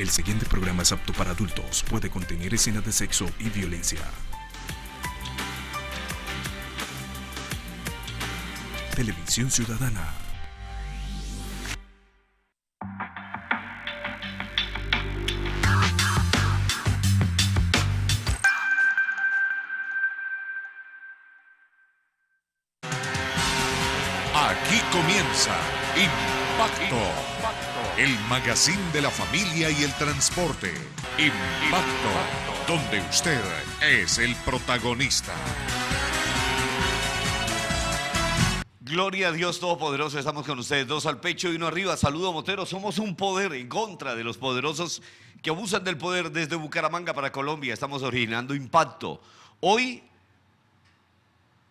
El siguiente programa es apto para adultos. Puede contener escenas de sexo y violencia. Televisión Ciudadana el magazine de la familia y el transporte. Impacto, donde usted es el protagonista. Gloria a Dios Todopoderoso, estamos con ustedes, dos al pecho y uno arriba. Saludo Motero, somos un poder en contra de los poderosos que abusan del poder desde Bucaramanga para Colombia. Estamos originando impacto. Hoy,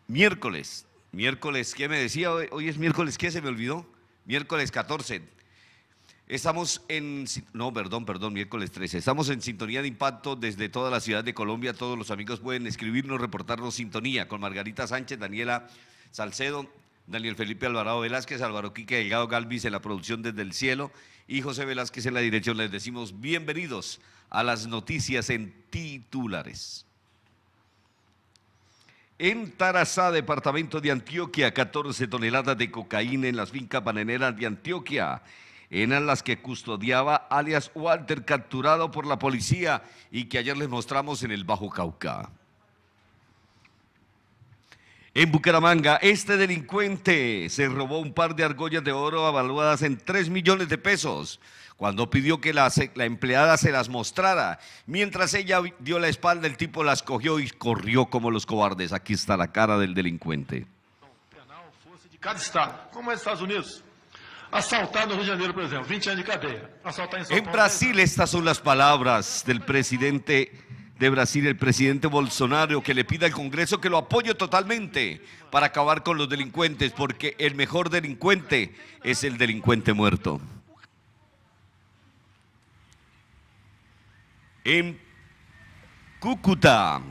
miércoles, miércoles, ¿qué me decía? Hoy es miércoles, ¿qué se me olvidó? Miércoles 14, Estamos en, no, perdón, perdón, miércoles 13. Estamos en sintonía de impacto desde toda la ciudad de Colombia. Todos los amigos pueden escribirnos, reportarnos sintonía con Margarita Sánchez, Daniela Salcedo, Daniel Felipe Alvarado Velázquez, Álvaro Quique Delgado Galvis en la producción desde el cielo y José Velázquez en la dirección. Les decimos bienvenidos a las noticias en titulares. En Tarazá, departamento de Antioquia, 14 toneladas de cocaína en las fincas bananeras de Antioquia eran las que custodiaba alias Walter, capturado por la policía y que ayer les mostramos en el Bajo Cauca. En Bucaramanga, este delincuente se robó un par de argollas de oro avaluadas en 3 millones de pesos cuando pidió que la, empleada se las mostrara. Mientras ella dio la espalda, el tipo las cogió y corrió como los cobardes. Aquí está la cara del delincuente. Estados Unidos. Asaltar en Rio de Janeiro, por ejemplo, 20 años de cadeia. en, em em Brasil estas son las palabras del presidente de Brasil, el presidente Bolsonaro, que le pide al Congreso que lo apoye totalmente para acabar con los delincuentes, porque el mejor delincuente es el delincuente muerto. En Cúcuta,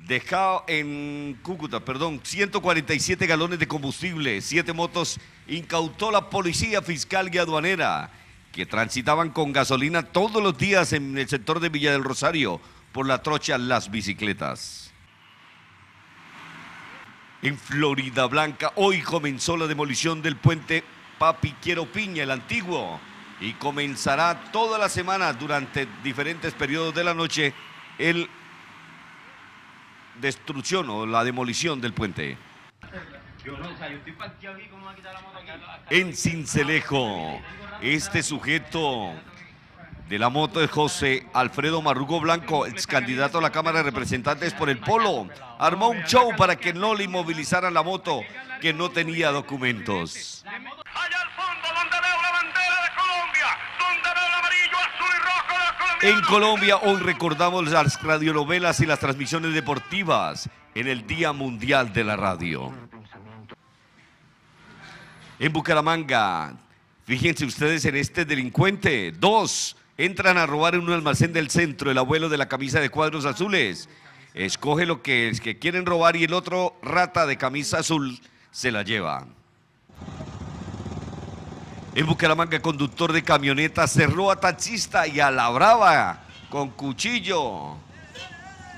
dejado en Cúcuta, perdón, 147 galones de combustible, 7 motos incautó la policía fiscal y aduanera que transitaban con gasolina todos los días en el sector de Villa del Rosario por la trocha Las Bicicletas. En Florida Blanca hoy comenzó la demolición del puente Papi Quiero Piña, el antiguo, y comenzará toda la semana durante diferentes periodos de la noche el destrucción o la demolición del puente. En Cincelejo, este sujeto de la moto es José Alfredo Marrugo Blanco, ex candidato a la Cámara de Representantes por el Polo. Armó un show para que no le inmovilizaran la moto, que no tenía documentos. En Colombia hoy recordamos las radionovelas y las transmisiones deportivas en el Día Mundial de la Radio en Bucaramanga. Fíjense ustedes en este delincuente. Dos entran a robar en un almacén del centro, el abuelo de la camisa de cuadros azules. Escoge lo que es que quieren robar y el otro rata de camisa azul se la lleva. En Bucaramanga, conductor de camioneta cerró a taxista y a la brava con cuchillo,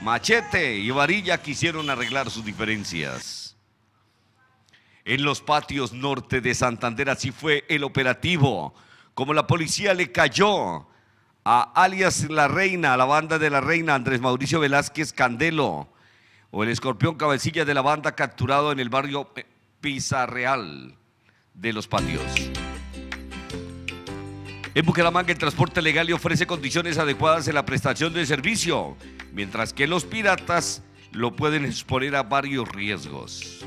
machete y varilla quisieron arreglar sus diferencias en los patios norte de Santander. Así fue el operativo, como la policía le cayó a alias La Reina, a la banda de La Reina, Andrés Mauricio Velázquez Candelo, o el escorpión cabecilla de la banda capturado en el barrio Pizarreal de los Patios. En Bucaramanga el transporte legal le ofrece condiciones adecuadas en la prestación de servicio, mientras que los piratas lo pueden exponer a varios riesgos.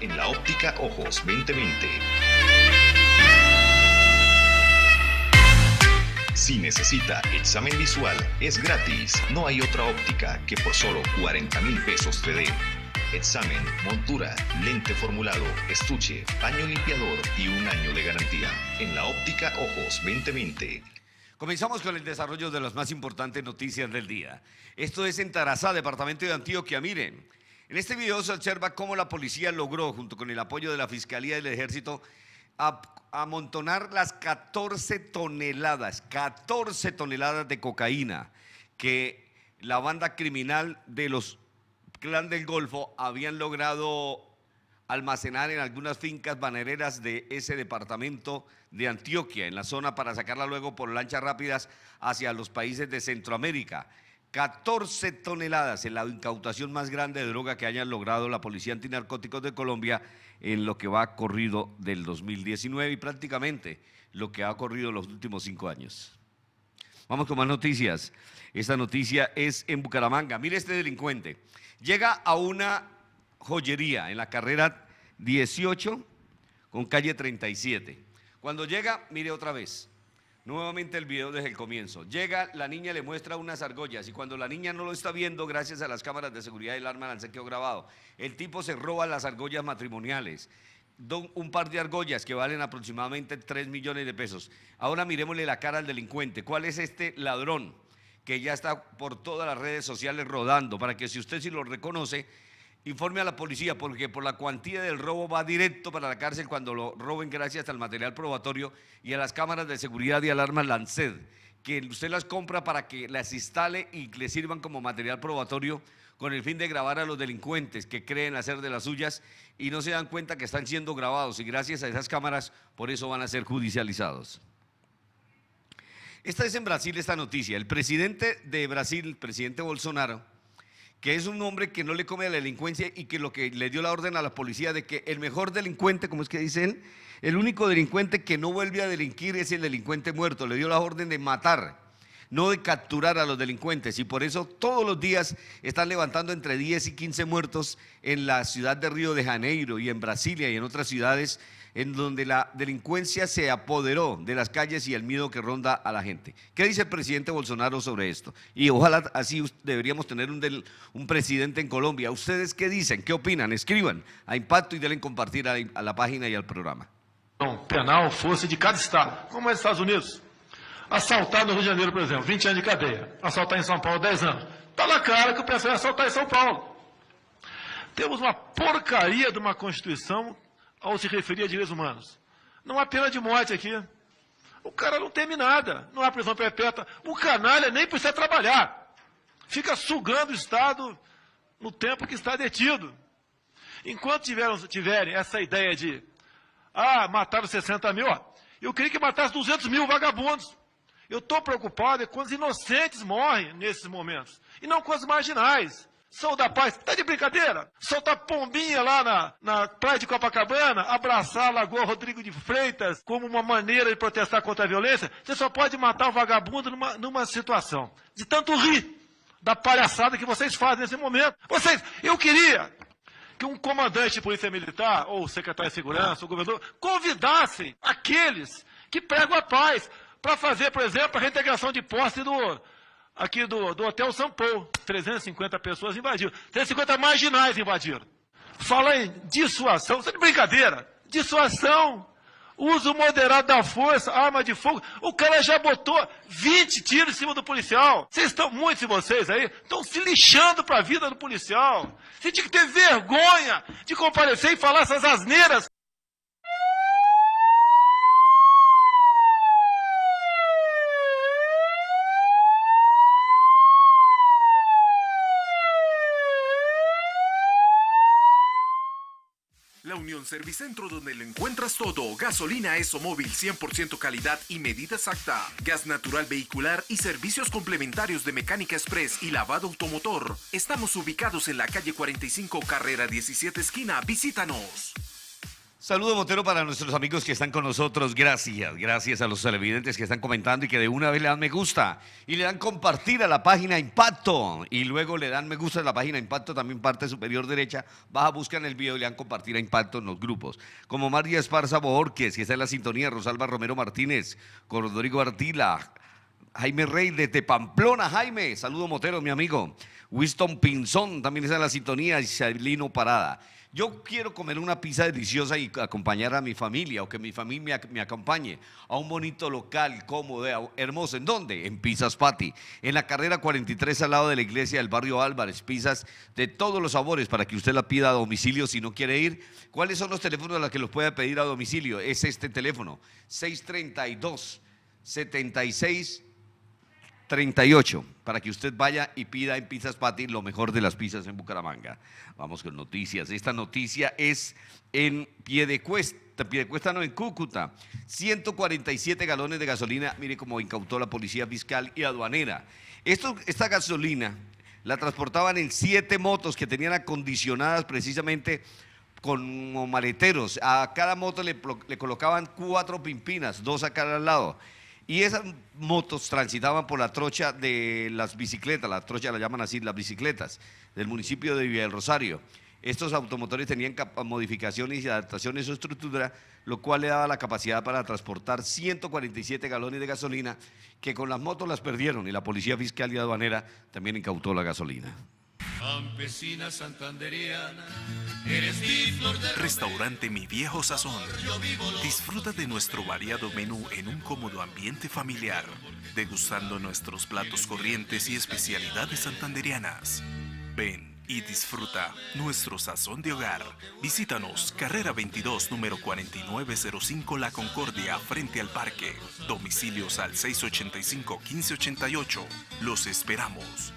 En la óptica Ojos 2020. Si necesita examen visual, es gratis. No hay otra óptica que por solo 40 mil pesos te dé. Examen, montura, lente formulado, estuche, paño limpiador y un año de garantía. En la óptica Ojos 2020. Comenzamos con el desarrollo de las más importantes noticias del día. Esto es en Tarazá, departamento de Antioquia. Miren, en este video se observa cómo la policía logró, junto con el apoyo de la Fiscalía y del Ejército, amontonar las 14 toneladas, 14 toneladas de cocaína que la banda criminal de los clan del Golfo habían logrado almacenar en algunas fincas banereras de ese departamento de Antioquia, en la zona para sacarla luego por lanchas rápidas hacia los países de Centroamérica. 14 toneladas en la incautación más grande de droga que haya logrado la Policía Antinarcóticos de Colombia en lo que va corrido del 2019 y prácticamente lo que ha ocurrido en los últimos cinco años. Vamos con más noticias. Esta noticia es en Bucaramanga. Mire este delincuente. Llega a una joyería en la carrera 18 con calle 37. Cuando llega, mire otra vez, Nuevamente el video desde el comienzo. Llega, la niña le muestra unas argollas y cuando la niña no lo está viendo, gracias a las cámaras de seguridad del arma se quedó grabado. El tipo se roba las argollas matrimoniales. un par de argollas que valen aproximadamente 3 millones de pesos. Ahora miremosle la cara al delincuente. ¿Cuál es este ladrón que ya está por todas las redes sociales rodando? Para que si usted sí lo reconoce, Informe a la policía porque por la cuantía del robo va directo para la cárcel cuando lo roben gracias al material probatorio y a las cámaras de seguridad y alarma Lanced, que usted las compra para que las instale y le sirvan como material probatorio con el fin de grabar a los delincuentes que creen hacer de las suyas y no se dan cuenta que están siendo grabados y gracias a esas cámaras por eso van a ser judicializados. Esta es en Brasil esta noticia. El presidente de Brasil, el presidente Bolsonaro, que es un hombre que no le come a la delincuencia y que lo que le dio la orden a la policía de que el mejor delincuente, como es que dice él, el único delincuente que no vuelve a delinquir es el delincuente muerto. Le dio la orden de matar, no de capturar a los delincuentes. Y por eso todos los días están levantando entre 10 y 15 muertos en la ciudad de Río de Janeiro y en Brasilia y en otras ciudades en donde la delincuencia se apoderó de las calles y el miedo que ronda a la gente. ¿Qué dice el presidente Bolsonaro sobre esto? Y ojalá así deberíamos tener un, presidente en Colombia. ¿Ustedes qué dicen? ¿Qué opinan? Escriban a Impacto y deben compartir a, la página y al programa. Penal, fuese de cada estado, como Estados Unidos. Assaltar no Rio de Janeiro, por exemplo, 20 anos de cadeia. Assaltar em São Paulo, 10 anos. Está na cara que o pessoal assaltar em São Paulo. Temos uma porcaria de uma Constituição ao se referir a direitos humanos. Não há pena de morte aqui. O cara não teme nada, não há prisão perpétua. O canalha nem precisa trabalhar. Fica sugando o Estado no tempo que está detido. Enquanto tiveram, tiverem essa ideia de, ah, mataram 60 mil, ó, eu queria que matasse 200 mil vagabundos. Eu estou preocupado com é quando os inocentes morrem nesses momentos, e não com os marginais. Sou da paz. Tá de brincadeira? Soltar pombinha lá na, na praia de Copacabana, abraçar a Lagoa Rodrigo de Freitas como uma maneira de protestar contra a violência. Você só pode matar o vagabundo numa, numa situação de tanto rir da palhaçada que vocês fazem nesse momento. Vocês, eu queria que um comandante de polícia militar, ou secretário de segurança, ou governador, convidassem aqueles que pregam a paz para fazer, por exemplo, a reintegração de posse do, aqui do, do Hotel Paulo, 350 pessoas invadiram. 350 marginais invadiram. Fala em dissuasão, isso é de brincadeira. Dissuasão, uso moderado da força, arma de fogo. O cara já botou 20 tiros em cima do policial. Vocês estão, muitos de vocês aí, estão se lixando para a vida do policial. Você tinha que ter vergonha de comparecer e falar essas asneiras. Unión Servicentro donde lo encuentras todo. Gasolina ESO móvil 100% calidad y medida exacta. Gas natural vehicular y servicios complementarios de mecánica express y lavado automotor. Estamos ubicados en la calle 45 carrera 17 esquina. Visítanos. Saludo Motero para nuestros amigos que están con nosotros. Gracias, gracias a los televidentes que están comentando y que de una vez le dan me gusta y le dan compartir a la página Impacto y luego le dan me gusta a la página Impacto, también parte superior derecha. Baja, buscan el video y le dan compartir a Impacto en los grupos. Como María Esparza Bojorquez, que está en la sintonía, Rosalba Romero Martínez, con Rodrigo Artila, Jaime Rey de Pamplona, Jaime. Saludo Motero, mi amigo. Winston Pinzón también está en la sintonía y Parada. Yo quiero comer una pizza deliciosa y acompañar a mi familia o que mi familia me acompañe a un bonito local cómodo, eh, hermoso. ¿En dónde? En Pizzas Patty. En la carrera 43 al lado de la iglesia del barrio Álvarez. Pizzas de todos los sabores para que usted la pida a domicilio si no quiere ir. ¿Cuáles son los teléfonos a los que los puede pedir a domicilio? Es este teléfono, 632 76 38, para que usted vaya y pida en Pizzas Patty lo mejor de las pizzas en Bucaramanga. Vamos con noticias. Esta noticia es en Piedecuesta, Piedecuesta no, en Cúcuta. 147 galones de gasolina, mire cómo incautó la policía fiscal y aduanera. Esto, esta gasolina la transportaban en siete motos que tenían acondicionadas precisamente con maleteros. A cada moto le, le colocaban cuatro pimpinas, dos a cada lado. Y esas motos transitaban por la trocha de las bicicletas, la trocha la llaman así, las bicicletas, del municipio de Villa Rosario. Estos automotores tenían modificaciones y adaptaciones a su estructura, lo cual le daba la capacidad para transportar 147 galones de gasolina, que con las motos las perdieron y la Policía Fiscal y Aduanera también incautó la gasolina. Campesina santanderiana, eres Restaurante Mi Viejo Sazón. Disfruta de nuestro variado menú en un cómodo ambiente familiar, degustando nuestros platos corrientes y especialidades santanderianas. Ven y disfruta nuestro sazón de hogar. Visítanos, carrera 22, número 4905 La Concordia, frente al parque. Domicilios al 685-1588. Los esperamos.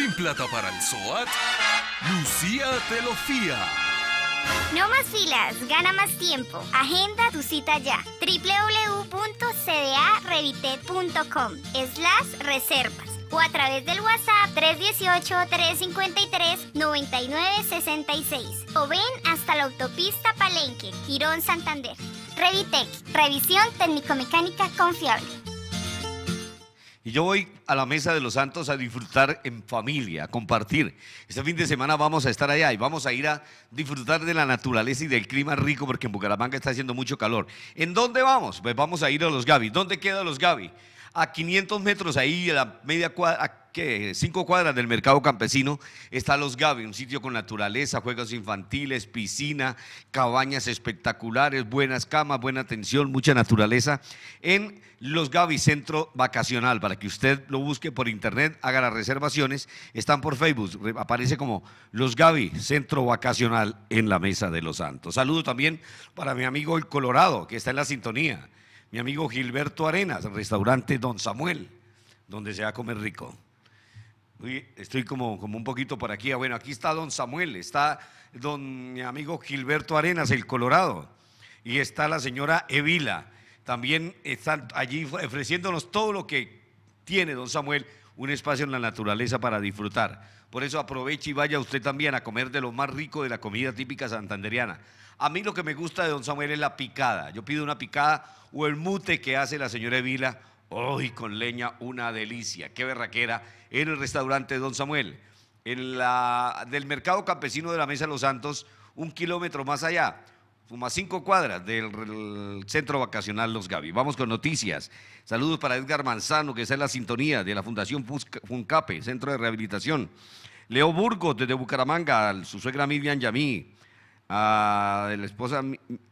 Sin plata para el SOAT, Lucía te lo fía. No más filas, gana más tiempo. Agenda tu cita ya. es las reservas o a través del WhatsApp 318-353-9966 o ven hasta la autopista Palenque, Girón, Santander. Revitec, revisión técnico-mecánica confiable yo voy a la mesa de los santos a disfrutar en familia, a compartir. Este fin de semana vamos a estar allá y vamos a ir a disfrutar de la naturaleza y del clima rico porque en Bucaramanga está haciendo mucho calor. ¿En dónde vamos? Pues vamos a ir a los Gavi. ¿Dónde queda los Gavi? A 500 metros ahí, a la media cinco cuadras del mercado campesino, está Los Gavi, un sitio con naturaleza, juegos infantiles, piscina, cabañas espectaculares, buenas camas, buena atención, mucha naturaleza. En Los Gavi, centro vacacional, para que usted lo busque por internet, haga las reservaciones, están por Facebook, aparece como Los Gavi, centro vacacional en la Mesa de los Santos. Saludo también para mi amigo el Colorado, que está en la sintonía mi amigo Gilberto Arenas, restaurante Don Samuel, donde se va a comer rico. estoy como, como un poquito por aquí. Ah, bueno, aquí está Don Samuel, está don mi amigo Gilberto Arenas, el Colorado, y está la señora Evila. También están allí ofreciéndonos todo lo que tiene Don Samuel un espacio en la naturaleza para disfrutar. Por eso aproveche y vaya usted también a comer de lo más rico de la comida típica santanderiana. A mí lo que me gusta de don Samuel es la picada. Yo pido una picada o el mute que hace la señora Evila. Hoy con leña, una delicia. Qué berraquera. En el restaurante don Samuel. En la, del mercado campesino de la Mesa de los Santos, un kilómetro más allá como cinco cuadras del Centro Vacacional Los Gavi. Vamos con noticias. Saludos para Edgar Manzano, que está en la sintonía de la Fundación Funcape, Centro de Rehabilitación. Leo Burgos, desde Bucaramanga, su suegra Miriam Yamí, a la esposa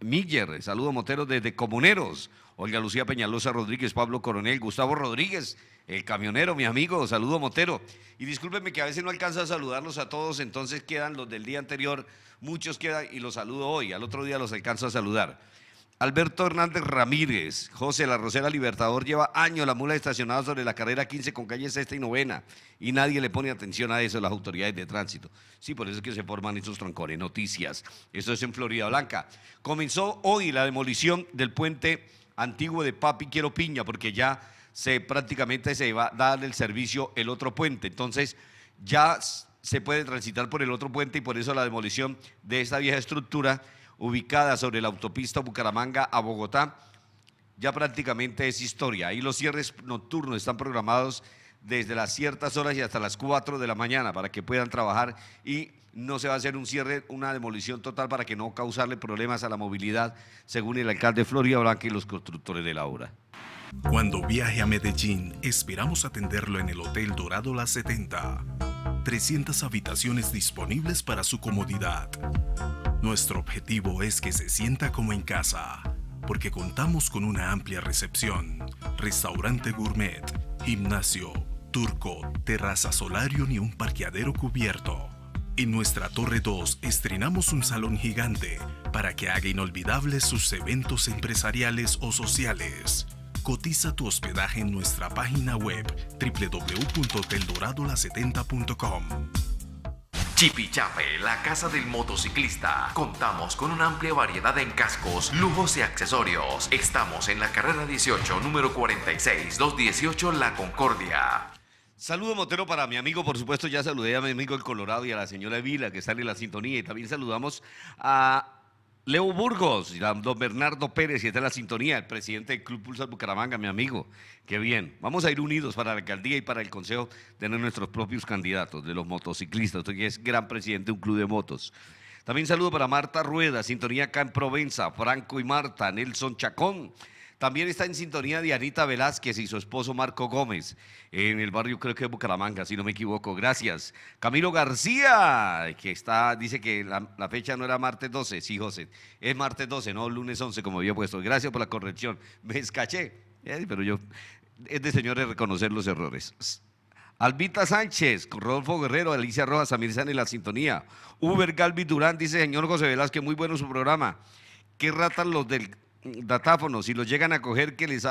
Miller, saludo Motero desde Comuneros. Olga Lucía Peñalosa Rodríguez, Pablo Coronel, Gustavo Rodríguez, el camionero, mi amigo, saludo Motero. Y discúlpenme que a veces no alcanza a saludarlos a todos, entonces quedan los del día anterior, muchos quedan y los saludo hoy, al otro día los alcanzo a saludar. Alberto Hernández Ramírez, José La Rosera Libertador, lleva años la mula estacionada sobre la carrera 15 con calles sexta y novena y nadie le pone atención a eso, las autoridades de tránsito. Sí, por eso es que se forman esos trancones. Noticias, eso es en Florida Blanca. Comenzó hoy la demolición del puente antiguo de Papi Quiero Piña, porque ya se prácticamente se va a dar el servicio el otro puente. Entonces, ya se puede transitar por el otro puente y por eso la demolición de esta vieja estructura ubicada sobre la autopista Bucaramanga a Bogotá ya prácticamente es historia. Ahí los cierres nocturnos están programados desde las ciertas horas y hasta las 4 de la mañana para que puedan trabajar y no se va a hacer un cierre, una demolición total para que no causarle problemas a la movilidad, según el alcalde Floria Blanca y los constructores de la obra. Cuando viaje a Medellín, esperamos atenderlo en el Hotel Dorado La 70. 300 habitaciones disponibles para su comodidad. Nuestro objetivo es que se sienta como en casa, porque contamos con una amplia recepción, restaurante gourmet, gimnasio, turco, terraza solario y un parqueadero cubierto. En nuestra Torre 2 estrenamos un salón gigante para que haga inolvidables sus eventos empresariales o sociales. Cotiza tu hospedaje en nuestra página web wwwteldorado 70com Chape, la casa del motociclista. Contamos con una amplia variedad en cascos, lujos y accesorios. Estamos en la carrera 18, número 46, 218 La Concordia. Saludo Motero para mi amigo, por supuesto, ya saludé a mi amigo el Colorado y a la señora Vila que sale en la sintonía y también saludamos a Leo Burgos, y a don Bernardo Pérez, y está en la sintonía, el presidente del Club Pulsar Bucaramanga, mi amigo. Qué bien. Vamos a ir unidos para la alcaldía y para el consejo, tener nuestros propios candidatos de los motociclistas. Usted es gran presidente de un club de motos. También saludo para Marta Rueda, sintonía acá en Provenza, Franco y Marta, Nelson Chacón. También está en sintonía Dianita Velázquez y su esposo Marco Gómez, en el barrio creo que de Bucaramanga, si no me equivoco. Gracias. Camilo García, que está, dice que la, fecha no era martes 12, sí, José. Es martes 12, no lunes 11, como había puesto. Gracias por la corrección. Me escaché, eh, pero yo, es de señores reconocer los errores. Albita Sánchez, Rodolfo Guerrero, Alicia Rojas, Samir San en la sintonía. Uber Galvis Durán dice, señor José Velázquez, muy bueno su programa. Qué ratan los del datáfonos, si los llegan a coger, ¿qué les,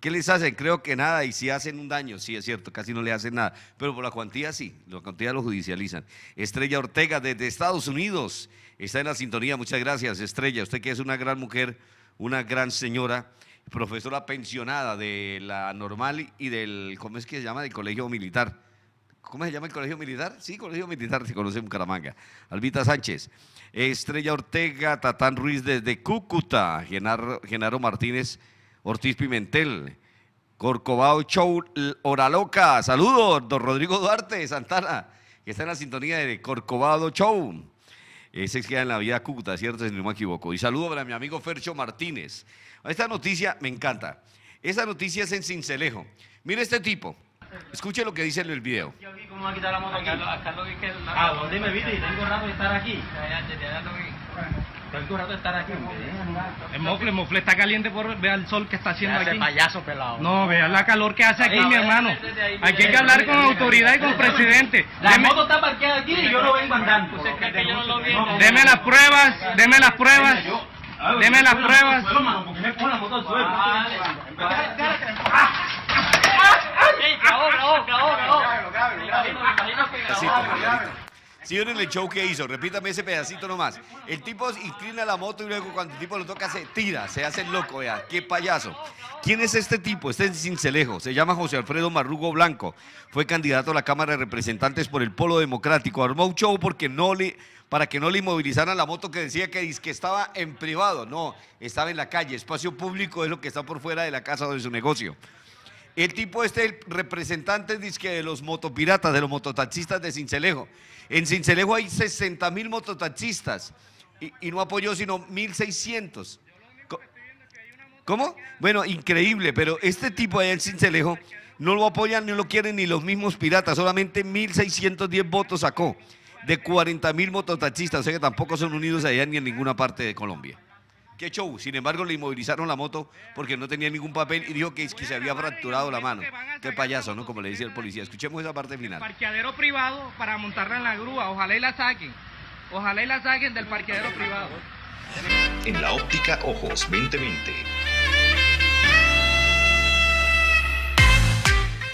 ¿qué les hacen? Creo que nada, y si hacen un daño, sí es cierto, casi no le hacen nada, pero por la cuantía sí, la cuantía lo judicializan. Estrella Ortega desde Estados Unidos está en la sintonía, muchas gracias Estrella, usted que es una gran mujer, una gran señora, profesora pensionada de la normal y del, ¿cómo es que se llama? Del colegio militar. ¿Cómo se llama el colegio militar? Sí, colegio militar se conoce en Bucaramanga. Albita Sánchez, Estrella Ortega, Tatán Ruiz desde Cúcuta, Genaro, Genaro Martínez, Ortiz Pimentel, Corcovado Show Oraloca, saludos, don Rodrigo Duarte Santana, que está en la sintonía de Corcovado Show. Ese queda en la vida Cúcuta, ¿cierto? Si no me equivoco. Y saludo para mi amigo Fercho Martínez. Esta noticia me encanta. Esta noticia es en Cincelejo. Mira este tipo. Escuche lo que dice en el video. Yo vi cómo va a quitar la moto aquí. Acá, lo vi que... Ah, ¿dónde me viste? tengo rato de estar aquí. Tengo rato de estar aquí. El mofle, el mofle está caliente por ver el sol que está haciendo aquí. payaso pelado. No, vea la calor que hace aquí, ah, mi hermano. Aquí hay que hablar con autoridad y con presidente. La moto está parqueada aquí y yo no vengo andando. Pues deme las pruebas, deme las pruebas. Deme las pruebas. Deme las pruebas obra, en el show que hizo, repítame ese pedacito nomás. El tipo inclina la moto y luego cuando el tipo lo toca se tira, se hace loco, vea, qué payaso. ¿Quién es este tipo? Este es Cincelejo, se llama José Alfredo Marrugo Blanco, fue candidato a la Cámara de Representantes por el Polo Democrático, armó un show porque no le, para que no le inmovilizaran la moto que decía que, que estaba en privado, no, estaba en la calle, espacio público es lo que está por fuera de la casa de su negocio. El tipo este, el representante que de los motopiratas, de los mototaxistas de Cincelejo. En Cincelejo hay 60 mil mototaxistas y, no apoyó sino 1.600. ¿Cómo? Bueno, increíble, pero este tipo allá en Cincelejo no lo apoyan ni lo quieren ni los mismos piratas, solamente 1.610 votos sacó de 40 mil mototaxistas, o sea que tampoco son unidos allá ni en ninguna parte de Colombia qué show. Sin embargo, le inmovilizaron la moto porque no tenía ningún papel y dijo que, se había fracturado la mano. Qué payaso, ¿no? Como le decía el policía. Escuchemos esa parte final. Parqueadero privado para montarla en la grúa. Ojalá y la saquen. Ojalá y la saquen del parqueadero privado. En la óptica Ojos 2020.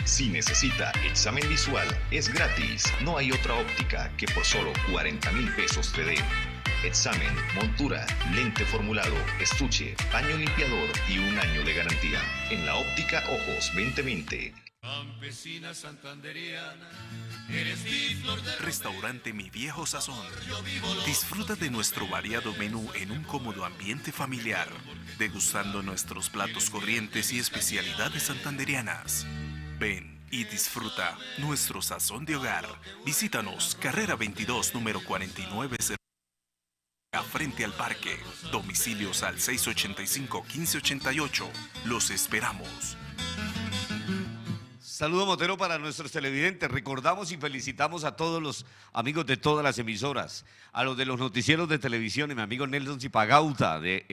Si necesita examen visual, es gratis. No hay otra óptica que por solo 40 mil pesos te dé examen, montura, lente formulado, estuche, paño limpiador y un año de garantía. En la óptica Ojos 2020. Campesina santanderiana, Restaurante Mi Viejo Sazón. Disfruta de nuestro variado menú en un cómodo ambiente familiar, degustando nuestros platos corrientes y especialidades santanderianas. Ven y disfruta nuestro sazón de hogar. Visítanos, carrera 22, número 49 frente al parque. Domicilios al 685-1588. Los esperamos. Saludo Motero para nuestros televidentes. Recordamos y felicitamos a todos los amigos de todas las emisoras, a los de los noticieros de televisión, y mi amigo Nelson Zipagauta de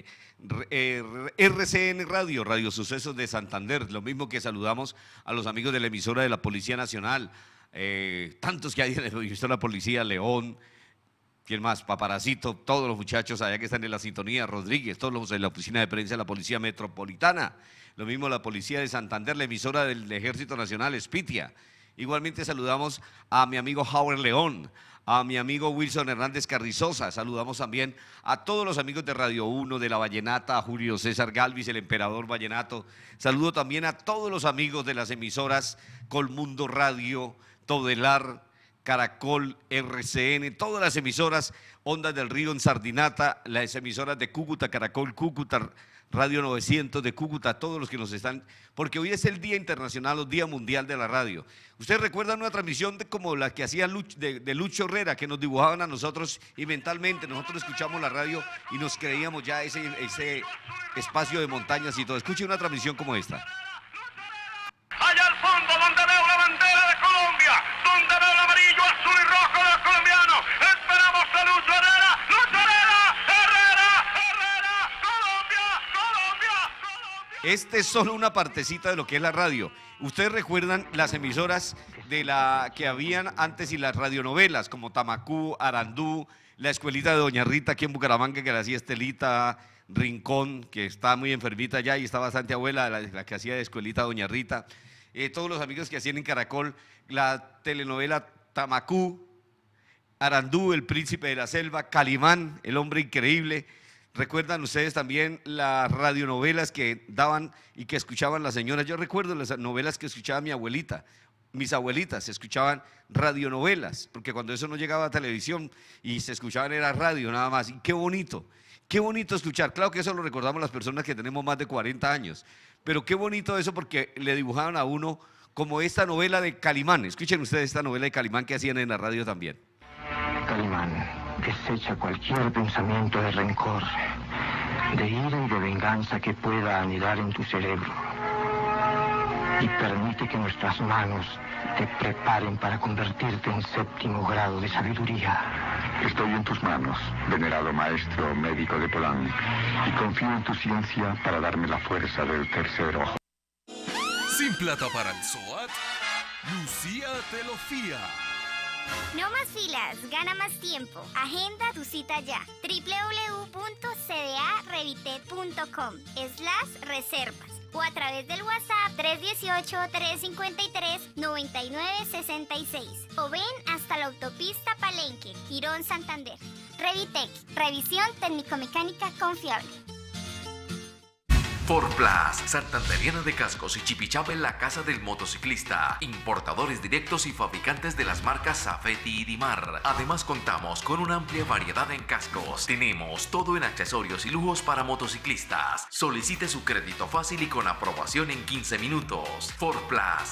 eh, RCN Radio, Radio Sucesos de Santander. Lo mismo que saludamos a los amigos de la emisora de la Policía Nacional, eh, tantos que hay en la de la Policía, León, ¿Quién más? Paparacito, todos los muchachos allá que están en la sintonía, Rodríguez, todos los de la oficina de prensa de la Policía Metropolitana, lo mismo la Policía de Santander, la emisora del Ejército Nacional, Spitia. Igualmente saludamos a mi amigo Howard León, a mi amigo Wilson Hernández Carrizosa, saludamos también a todos los amigos de Radio 1, de La Vallenata, a Julio César Galvis, el emperador vallenato. Saludo también a todos los amigos de las emisoras Colmundo Radio, Todelar, Caracol, RCN, todas las emisoras, Ondas del Río en Sardinata, las emisoras de Cúcuta, Caracol, Cúcuta, Radio 900 de Cúcuta, todos los que nos están, porque hoy es el Día Internacional o Día Mundial de la Radio. Ustedes recuerdan una transmisión de, como la que hacía de, Lucho Herrera, que nos dibujaban a nosotros y mentalmente nosotros escuchamos la radio y nos creíamos ya ese, ese espacio de montañas y todo. Escuchen una transmisión como esta. Este es solo una partecita de lo que es la radio. Ustedes recuerdan las emisoras de la que habían antes y las radionovelas como Tamacú, Arandú, la escuelita de Doña Rita aquí en Bucaramanga que la hacía Estelita Rincón, que está muy enfermita ya y está bastante abuela, la, que hacía de escuelita Doña Rita. Eh, todos los amigos que hacían en Caracol la telenovela Tamacú, Arandú, el príncipe de la selva, Calimán, el hombre increíble Recuerdan ustedes también las radionovelas que daban y que escuchaban las señoras. Yo recuerdo las novelas que escuchaba mi abuelita. Mis abuelitas escuchaban radionovelas, porque cuando eso no llegaba a televisión y se escuchaban era radio nada más. Y qué bonito, qué bonito escuchar. Claro que eso lo recordamos las personas que tenemos más de 40 años, pero qué bonito eso porque le dibujaban a uno como esta novela de Calimán. Escuchen ustedes esta novela de Calimán que hacían en la radio también. Calimán Desecha cualquier pensamiento de rencor, de ira y de venganza que pueda anidar en tu cerebro. Y permite que nuestras manos te preparen para convertirte en séptimo grado de sabiduría. Estoy en tus manos, venerado maestro médico de Polán, y confío en tu ciencia para darme la fuerza del tercer ojo. Sin plata para el SOAT, Lucía te no más filas, gana más tiempo. Agenda tu cita ya. www.cdarevite.com slash reservas o a través del WhatsApp 318-353-9966 o ven hasta la autopista Palenque, Girón Santander. Revitec, revisión técnico-mecánica confiable. Plus, Santanderiana de Cascos y Chipichape en la Casa del Motociclista. Importadores directos y fabricantes de las marcas Safety y Dimar. Además contamos con una amplia variedad en cascos. Tenemos todo en accesorios y lujos para motociclistas. Solicite su crédito fácil y con aprobación en 15 minutos. Plus,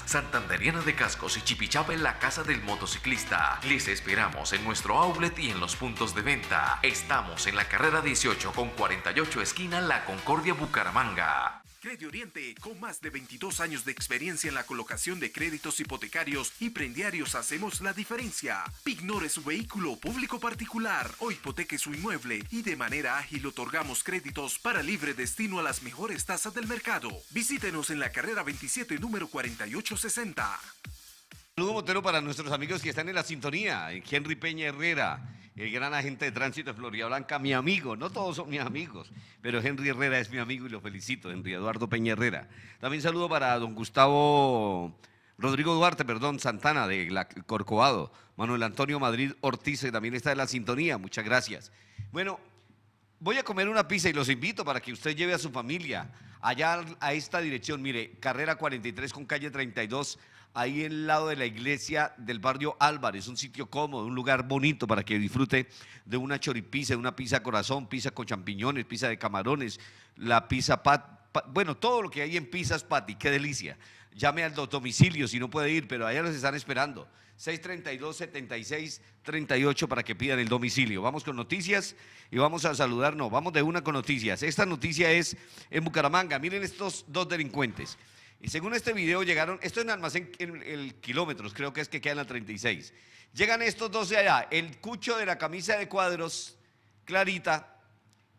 Santanderiana de Cascos y Chipichape en la Casa del Motociclista. Les esperamos en nuestro outlet y en los puntos de venta. Estamos en la carrera 18 con 48 esquina La Concordia Bucaramanga Credio Oriente, con más de 22 años de experiencia en la colocación de créditos hipotecarios y prendiarios, hacemos la diferencia. Ignore su vehículo público particular o hipoteque su inmueble y de manera ágil otorgamos créditos para libre destino a las mejores tasas del mercado. Visítenos en la carrera 27, número 4860. Saludo motero para nuestros amigos que están en la sintonía. Henry Peña Herrera, el gran agente de tránsito de Florida Blanca, mi amigo, no todos son mis amigos, pero Henry Herrera es mi amigo y lo felicito, Henry Eduardo Peña Herrera. También saludo para don Gustavo, Rodrigo Duarte, perdón, Santana de la Corcovado, Manuel Antonio Madrid Ortiz, también está de la sintonía, muchas gracias. Bueno, voy a comer una pizza y los invito para que usted lleve a su familia allá a esta dirección, mire, carrera 43 con calle 32 ahí al lado de la iglesia del barrio Álvarez, un sitio cómodo, un lugar bonito para que disfrute de una choripiza, de una pizza corazón, pizza con champiñones, pizza de camarones, la pizza pat, bueno, todo lo que hay en pizzas Patty, qué delicia. Llame al domicilio si no puede ir, pero allá los están esperando. 632-7638 para que pidan el domicilio. Vamos con noticias y vamos a saludarnos. Vamos de una con noticias. Esta noticia es en Bucaramanga. Miren estos dos delincuentes. Y según este video llegaron, esto en almacén en, kilómetros, creo que es que quedan a 36. Llegan estos dos de allá, el cucho de la camisa de cuadros, Clarita,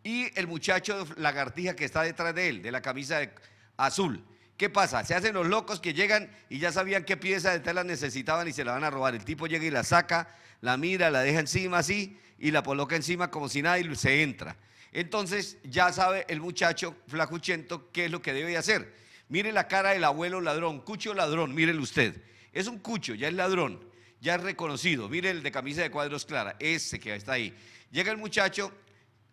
y el muchacho de lagartija que está detrás de él, de la camisa azul. ¿Qué pasa? Se hacen los locos que llegan y ya sabían qué pieza de tela necesitaban y se la van a robar. El tipo llega y la saca, la mira, la deja encima así y la coloca encima como si nada y se entra. Entonces ya sabe el muchacho flacuchento qué es lo que debe hacer Mire la cara del abuelo ladrón, cucho ladrón, mírele usted. Es un cucho, ya es ladrón, ya es reconocido. Mire el de camisa de cuadros clara, ese que está ahí. Llega el muchacho,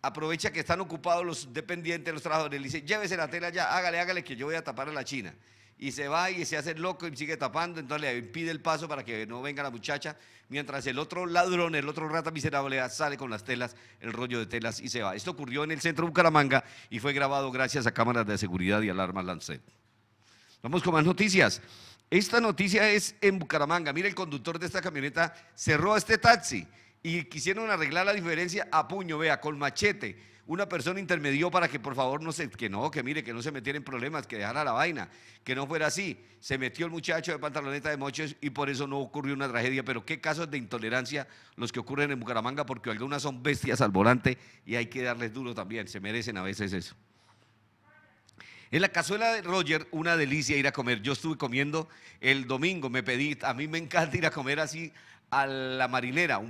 aprovecha que están ocupados los dependientes, los trabajadores, le dice, llévese la tela ya, hágale, hágale, que yo voy a tapar a la china. Y se va y se hace loco y sigue tapando, entonces le impide el paso para que no venga la muchacha, mientras el otro ladrón, el otro rata miserable, sale con las telas, el rollo de telas y se va. Esto ocurrió en el centro de Bucaramanga y fue grabado gracias a cámaras de seguridad y alarma Lancet. Vamos con más noticias. Esta noticia es en Bucaramanga. mire el conductor de esta camioneta cerró este taxi y quisieron arreglar la diferencia a puño, vea, con machete. Una persona intermedió para que por favor no se, que no, que mire, que no se metieran en problemas, que dejara la vaina, que no fuera así. Se metió el muchacho de pantaloneta de moches y por eso no ocurrió una tragedia. Pero qué casos de intolerancia los que ocurren en Bucaramanga, porque algunas son bestias al volante y hay que darles duro también. Se merecen a veces eso. En la cazuela de Roger, una delicia ir a comer. Yo estuve comiendo el domingo, me pedí, a mí me encanta ir a comer así a la marinera.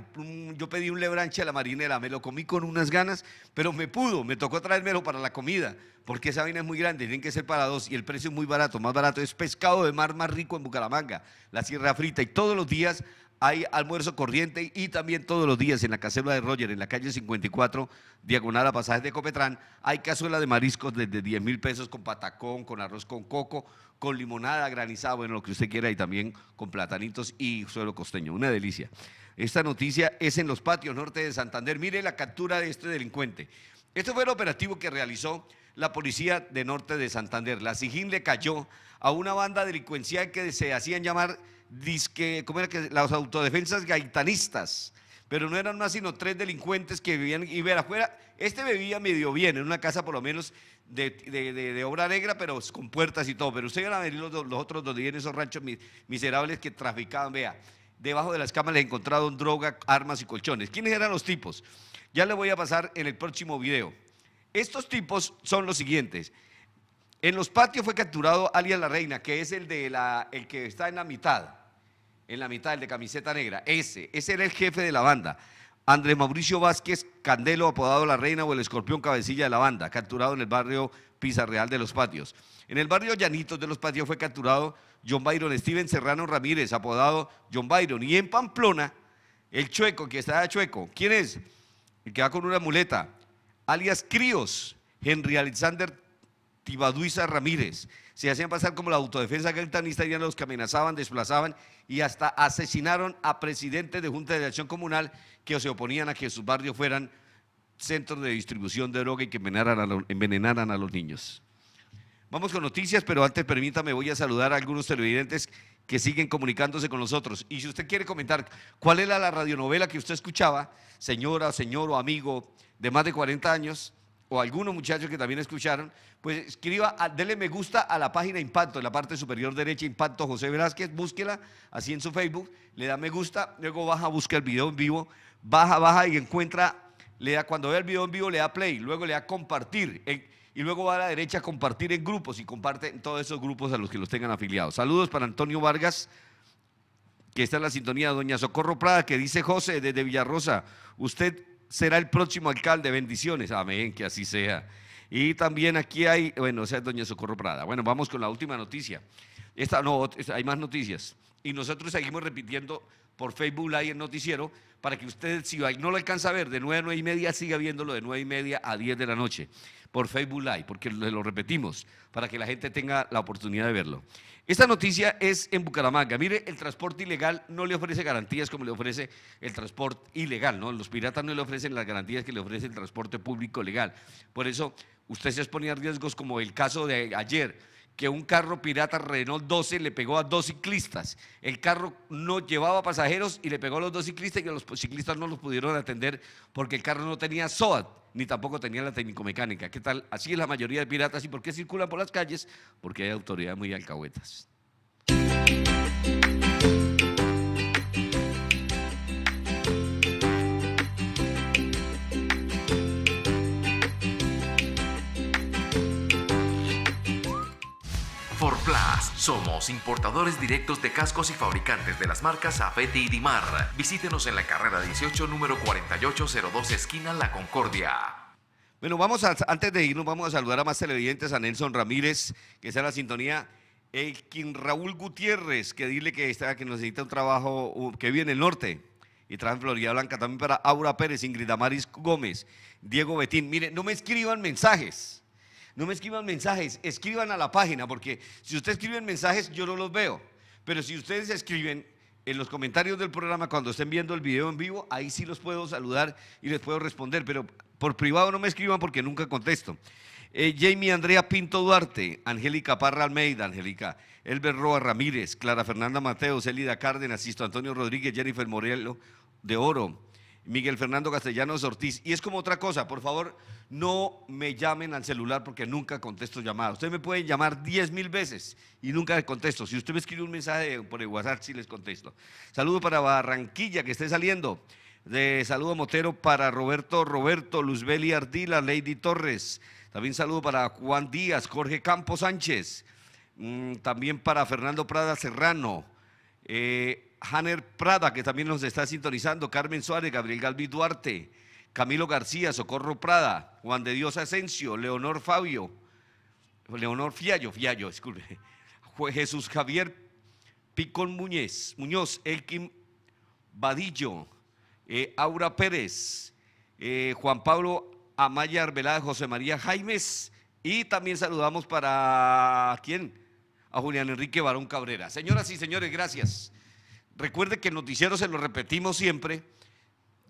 yo pedí un lebranche a la marinera, me lo comí con unas ganas, pero me pudo, me tocó traérmelo para la comida, porque esa vaina es muy grande, tienen que ser para dos y el precio es muy barato, más barato. Es pescado de mar más rico en Bucaramanga, la sierra frita, y todos los días hay almuerzo corriente y también todos los días en la cazuela de Roger, en la calle 54, diagonal a pasajes de Copetrán, hay cazuela de mariscos desde 10 mil pesos con patacón, con arroz con coco, con limonada, granizada, bueno, lo que usted quiera, y también con platanitos y suelo costeño. Una delicia. Esta noticia es en los patios norte de Santander. Mire la captura de este delincuente. Este fue el operativo que realizó la policía de norte de Santander. La SIGIN le cayó a una banda delincuencial que se hacían llamar disque, ¿cómo era que? Las autodefensas gaitanistas. Pero no eran más sino tres delincuentes que vivían y ver afuera. Este vivía medio bien, en una casa por lo menos de, obra negra, pero con puertas y todo. Pero ustedes van a ver los, otros donde vivían esos ranchos miserables que traficaban, vea. Debajo de las cámaras les encontraron droga, armas y colchones. ¿Quiénes eran los tipos? Ya les voy a pasar en el próximo video. Estos tipos son los siguientes. En los patios fue capturado alias la reina, que es el, de la, el que está en la mitad en la mitad, el de camiseta negra. Ese, ese era el jefe de la banda. Andrés Mauricio Vázquez Candelo, apodado La Reina o el Escorpión Cabecilla de la banda, capturado en el barrio Pizarreal de los Patios. En el barrio Llanitos de los Patios fue capturado John Byron Steven Serrano Ramírez, apodado John Byron. Y en Pamplona, el chueco, que está chueco, ¿quién es? El que va con una muleta, alias Críos, Henry Alexander Tibaduiza Ramírez. Se hacían pasar como la autodefensa gaitanista y los que amenazaban, desplazaban y hasta asesinaron a presidentes de Junta de Acción Comunal que se oponían a que sus barrios fueran centros de distribución de droga y que envenenaran a los, envenenaran a los niños. Vamos con noticias, pero antes permítame, voy a saludar a algunos televidentes que siguen comunicándose con nosotros. Y si usted quiere comentar cuál era la radionovela que usted escuchaba, señora, señor o amigo de más de 40 años, o algunos muchachos que también escucharon, pues escriba, déle me gusta a la página Impacto, en la parte superior derecha, Impacto José Velázquez, búsquela así en su Facebook, le da me gusta, luego baja, busca el video en vivo, baja, baja y encuentra, le da, cuando ve el video en vivo le da play, luego le da compartir. y luego va a la derecha a compartir en grupos y comparte en todos esos grupos a los que los tengan afiliados. Saludos para Antonio Vargas, que está en la sintonía, doña Socorro Prada, que dice José desde Villarrosa, usted será el próximo alcalde. Bendiciones. Amén, que así sea. Y también aquí hay, bueno, o sea doña Socorro Prada. Bueno, vamos con la última noticia. Esta, no, hay más noticias. Y nosotros seguimos repitiendo por Facebook Live el noticiero para que usted, si no lo alcanza a ver de 9 a 9 y media, siga viéndolo de 9 y media a 10 de la noche por Facebook Live, porque lo repetimos para que la gente tenga la oportunidad de verlo. Esta noticia es en Bucaramanga. Mire, el transporte ilegal no le ofrece garantías como le ofrece el transporte ilegal, ¿no? Los piratas no le ofrecen las garantías que le ofrece el transporte público legal. Por eso usted se exponía a riesgos como el caso de ayer que un carro pirata Renault 12 le pegó a dos ciclistas. El carro no llevaba pasajeros y le pegó a los dos ciclistas y los ciclistas no los pudieron atender porque el carro no tenía SOAT ni tampoco tenía la técnico-mecánica. ¿Qué tal? Así es la mayoría de piratas. ¿Y por qué circulan por las calles? Porque hay autoridades muy alcahuetas. Somos importadores directos de cascos y fabricantes de las marcas Afete y Dimar. Visítenos en la carrera 18, número 4802, esquina La Concordia. Bueno, vamos antes de irnos, vamos a saludar a más televidentes, a Nelson Ramírez, que está la sintonía. El Raúl Gutiérrez, que dile que, está, que necesita un trabajo, que viene en el norte y en Florida Blanca también para Aura Pérez, Ingrid Amaris Gómez, Diego Betín. Mire, no me escriban mensajes. No me escriban mensajes, escriban a la página, porque si ustedes escriben mensajes, yo no los veo. Pero si ustedes escriben en los comentarios del programa, cuando estén viendo el video en vivo, ahí sí los puedo saludar y les puedo responder. Pero por privado no me escriban porque nunca contesto. Eh, Jamie Andrea Pinto Duarte, Angélica Parra Almeida, Angélica, Elber Roa Ramírez, Clara Fernanda Mateos, Elida Cárdenas, Sisto Antonio Rodríguez, Jennifer Morello de Oro, Miguel Fernando Castellanos Ortiz. Y es como otra cosa, por favor, no me llamen al celular porque nunca contesto llamadas. Ustedes me pueden llamar 10 mil veces y nunca contesto. Si usted me escribe un mensaje por el WhatsApp, sí les contesto. Saludo para Barranquilla, que esté saliendo. De saludo Motero para Roberto, Roberto, Luzbeli Ardila, Lady Torres. También saludo para Juan Díaz, Jorge Campos Sánchez. Mm, también para Fernando Prada Serrano. Eh, Hanner Prada, que también nos está sintonizando. Carmen Suárez, Gabriel Galví Duarte. Camilo García, Socorro Prada, Juan de Dios Asensio, Leonor Fabio, Leonor Fiallo, Fiallo, disculpe, Jesús Javier Picón Muñez, Muñoz, Elkin Vadillo, eh, Aura Pérez, eh, Juan Pablo Amaya Arbelá, José María Jaimes, y también saludamos para quién? A Julián Enrique Barón Cabrera. Señoras y señores, gracias. Recuerde que el noticiero se lo repetimos siempre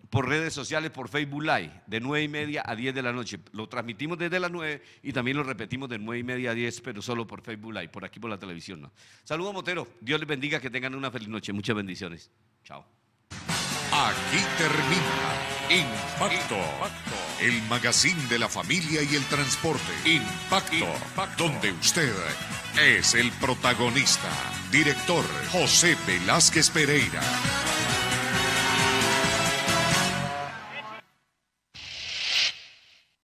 por redes sociales, por Facebook Live, de 9 y media a 10 de la noche. Lo transmitimos desde las 9 y también lo repetimos de 9 y media a 10, pero solo por Facebook Live, por aquí por la televisión. Saludos, Motero. Dios les bendiga, que tengan una feliz noche. Muchas bendiciones. Chao. Aquí termina Impacto, el magazine de la familia y el transporte. Impacto, Impacto, donde usted es el protagonista. Director José Velázquez Pereira.